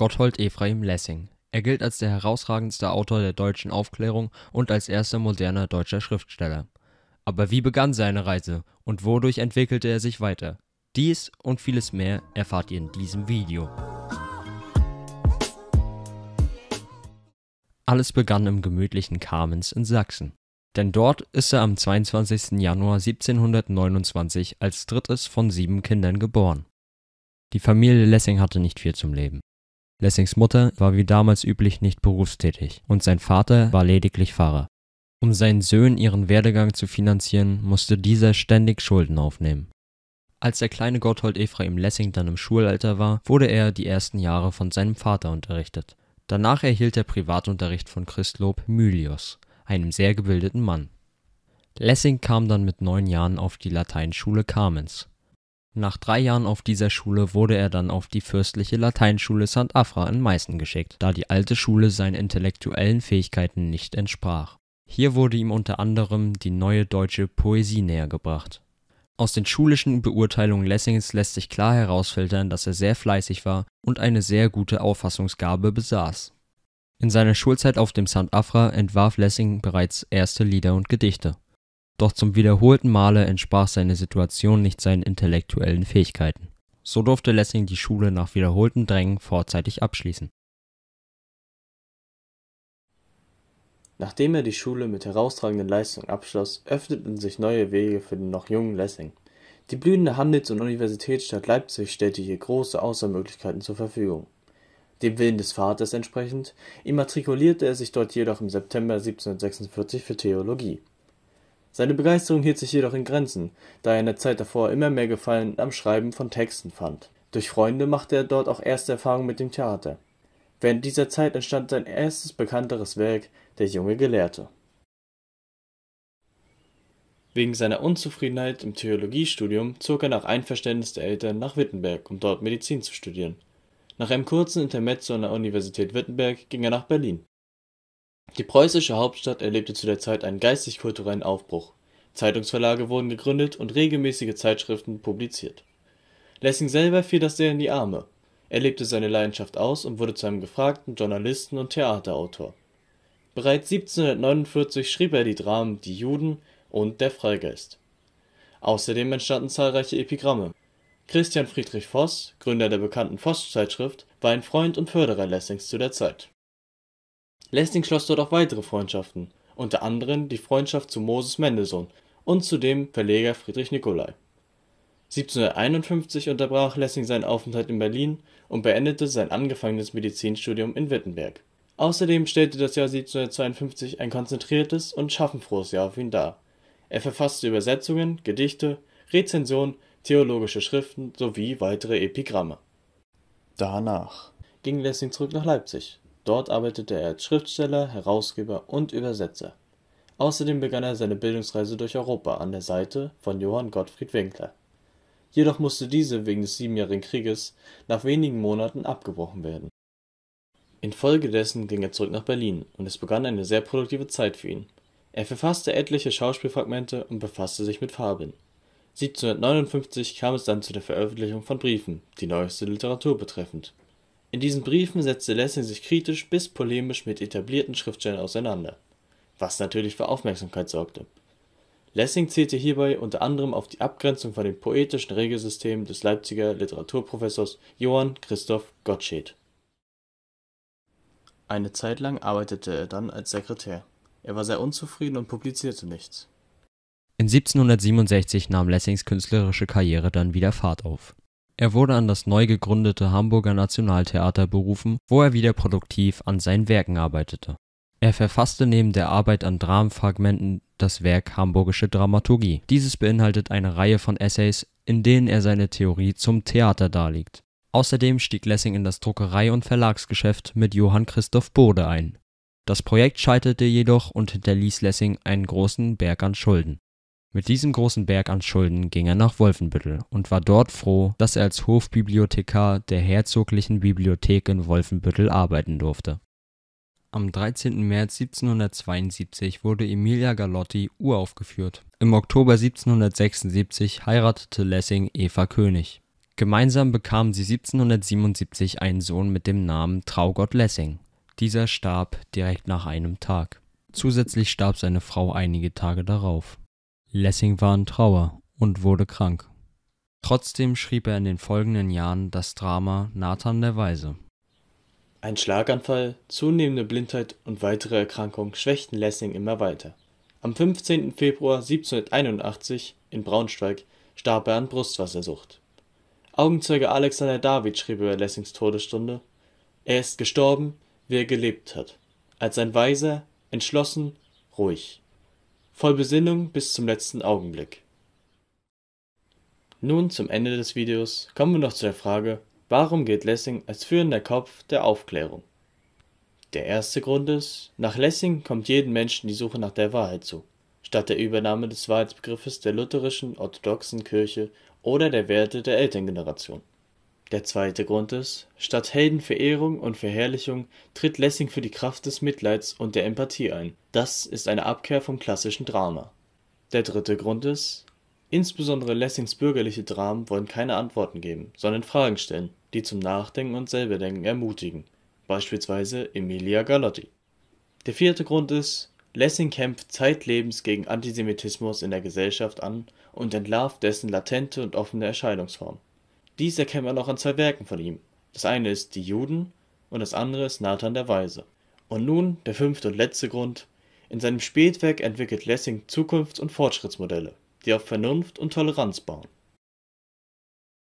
Gotthold Ephraim Lessing. Er gilt als der herausragendste Autor der deutschen Aufklärung und als erster moderner deutscher Schriftsteller. Aber wie begann seine Reise und wodurch entwickelte er sich weiter? Dies und vieles mehr erfahrt ihr in diesem Video. Alles begann im gemütlichen Kamenz in Sachsen. Denn dort ist er am 22. Januar 1729 als drittes von sieben Kindern geboren. Die Familie Lessing hatte nicht viel zum Leben. Lessings Mutter war wie damals üblich nicht berufstätig und sein Vater war lediglich Pfarrer. Um seinen Söhnen ihren Werdegang zu finanzieren, musste dieser ständig Schulden aufnehmen. Als der kleine Gotthold Ephraim Lessing dann im Schulalter war, wurde er die ersten Jahre von seinem Vater unterrichtet. Danach erhielt er Privatunterricht von Christlob Mylius, einem sehr gebildeten Mann. Lessing kam dann mit neun Jahren auf die Lateinschule Kamenz. Nach drei Jahren auf dieser Schule wurde er dann auf die Fürstliche Lateinschule St. Afra in Meißen geschickt, da die alte Schule seinen intellektuellen Fähigkeiten nicht entsprach. Hier wurde ihm unter anderem die Neue Deutsche Poesie nähergebracht. Aus den schulischen Beurteilungen Lessings lässt sich klar herausfiltern, dass er sehr fleißig war und eine sehr gute Auffassungsgabe besaß. In seiner Schulzeit auf dem St. Afra entwarf Lessing bereits erste Lieder und Gedichte doch zum wiederholten Male entsprach seine Situation nicht seinen intellektuellen Fähigkeiten. So durfte Lessing die Schule nach wiederholten Drängen vorzeitig abschließen. Nachdem er die Schule mit herausragenden Leistungen abschloss, öffneten sich neue Wege für den noch jungen Lessing. Die blühende Handels- und Universitätsstadt Leipzig stellte hier große Auswahlmöglichkeiten zur Verfügung. Dem Willen des Vaters entsprechend immatrikulierte er sich dort jedoch im September 1746 für Theologie. Seine Begeisterung hielt sich jedoch in Grenzen, da er in der Zeit davor immer mehr Gefallen am Schreiben von Texten fand. Durch Freunde machte er dort auch erste Erfahrungen mit dem Theater. Während dieser Zeit entstand sein erstes bekannteres Werk Der junge Gelehrte. Wegen seiner Unzufriedenheit im Theologiestudium zog er nach Einverständnis der Eltern nach Wittenberg, um dort Medizin zu studieren. Nach einem kurzen Intermezzo an der Universität Wittenberg ging er nach Berlin. Die preußische Hauptstadt erlebte zu der Zeit einen geistig-kulturellen Aufbruch, Zeitungsverlage wurden gegründet und regelmäßige Zeitschriften publiziert. Lessing selber fiel das sehr in die Arme, er lebte seine Leidenschaft aus und wurde zu einem gefragten Journalisten und Theaterautor. Bereits 1749 schrieb er die Dramen Die Juden und Der Freigeist. Außerdem entstanden zahlreiche Epigramme. Christian Friedrich Voss, Gründer der bekannten voss zeitschrift war ein Freund und Förderer Lessings zu der Zeit Lessing schloss dort auch weitere Freundschaften, unter anderem die Freundschaft zu Moses Mendelssohn und zu dem Verleger Friedrich Nicolai. 1751 unterbrach Lessing seinen Aufenthalt in Berlin und beendete sein angefangenes Medizinstudium in Wittenberg. Außerdem stellte das Jahr 1752 ein konzentriertes und schaffenfrohes Jahr auf ihn dar. Er verfasste Übersetzungen, Gedichte, Rezensionen, theologische Schriften sowie weitere Epigramme. Danach ging Lessing zurück nach Leipzig Dort arbeitete er als Schriftsteller, Herausgeber und Übersetzer. Außerdem begann er seine Bildungsreise durch Europa an der Seite von Johann Gottfried Winkler. Jedoch musste diese wegen des Siebenjährigen Krieges nach wenigen Monaten abgebrochen werden. Infolgedessen ging er zurück nach Berlin und es begann eine sehr produktive Zeit für ihn. Er verfasste etliche Schauspielfragmente und befasste sich mit Farben. 1759 kam es dann zu der Veröffentlichung von Briefen, die neueste Literatur betreffend in diesen Briefen setzte Lessing sich kritisch bis polemisch mit etablierten Schriftstellern auseinander, was natürlich für Aufmerksamkeit sorgte. Lessing zählte hierbei unter anderem auf die Abgrenzung von dem poetischen Regelsystem des Leipziger Literaturprofessors Johann Christoph Gottsched. Eine Zeit lang arbeitete er dann als Sekretär. Er war sehr unzufrieden und publizierte nichts. In 1767 nahm Lessings künstlerische Karriere dann wieder Fahrt auf er wurde an das neu gegründete Hamburger Nationaltheater berufen, wo er wieder produktiv an seinen Werken arbeitete. Er verfasste neben der Arbeit an Dramenfragmenten das Werk Hamburgische Dramaturgie. Dieses beinhaltet eine Reihe von Essays, in denen er seine Theorie zum Theater darlegt. Außerdem stieg Lessing in das Druckerei- und Verlagsgeschäft mit Johann Christoph Bode ein. Das Projekt scheiterte jedoch und hinterließ Lessing einen großen Berg an Schulden. Mit diesem großen Berg an Schulden ging er nach Wolfenbüttel und war dort froh, dass er als Hofbibliothekar der herzoglichen Bibliothek in Wolfenbüttel arbeiten durfte. Am 13. März 1772 wurde Emilia Galotti uraufgeführt. Im Oktober 1776 heiratete Lessing Eva König. Gemeinsam bekamen sie 1777 einen Sohn mit dem Namen Traugott Lessing. Dieser starb direkt nach einem Tag. Zusätzlich starb seine Frau einige Tage darauf. Lessing war in Trauer und wurde krank. Trotzdem schrieb er in den folgenden Jahren das Drama Nathan der Weise. Ein Schlaganfall, zunehmende Blindheit und weitere Erkrankungen schwächten Lessing immer weiter. Am 15. Februar 1781 in Braunschweig starb er an Brustwassersucht. Augenzeuge Alexander David schrieb über Lessings Todesstunde: Er ist gestorben, wie er gelebt hat, als ein Weiser, entschlossen, ruhig voll Besinnung bis zum letzten Augenblick. Nun zum Ende des Videos kommen wir noch zu der Frage, warum gilt Lessing als führender Kopf der Aufklärung? Der erste Grund ist, nach Lessing kommt jedem Menschen die Suche nach der Wahrheit zu, statt der Übernahme des Wahrheitsbegriffes der lutherischen orthodoxen Kirche oder der Werte der Elterngeneration. Der zweite Grund ist: Statt Heldenverehrung und verherrlichung tritt Lessing für die Kraft des Mitleids und der Empathie ein. Das ist eine Abkehr vom klassischen Drama. Der dritte Grund ist: Insbesondere Lessings bürgerliche Dramen wollen keine Antworten geben, sondern Fragen stellen, die zum Nachdenken und Selberdenken ermutigen (beispielsweise Emilia Galotti). Der vierte Grund ist: Lessing kämpft zeitlebens gegen Antisemitismus in der Gesellschaft an und entlarvt dessen latente und offene Erscheinungsform. Dies erkennt man auch an zwei Werken von ihm. Das eine ist Die Juden und das andere ist Nathan der Weise. Und nun der fünfte und letzte Grund. In seinem Spätwerk entwickelt Lessing Zukunfts und Fortschrittsmodelle, die auf Vernunft und Toleranz bauen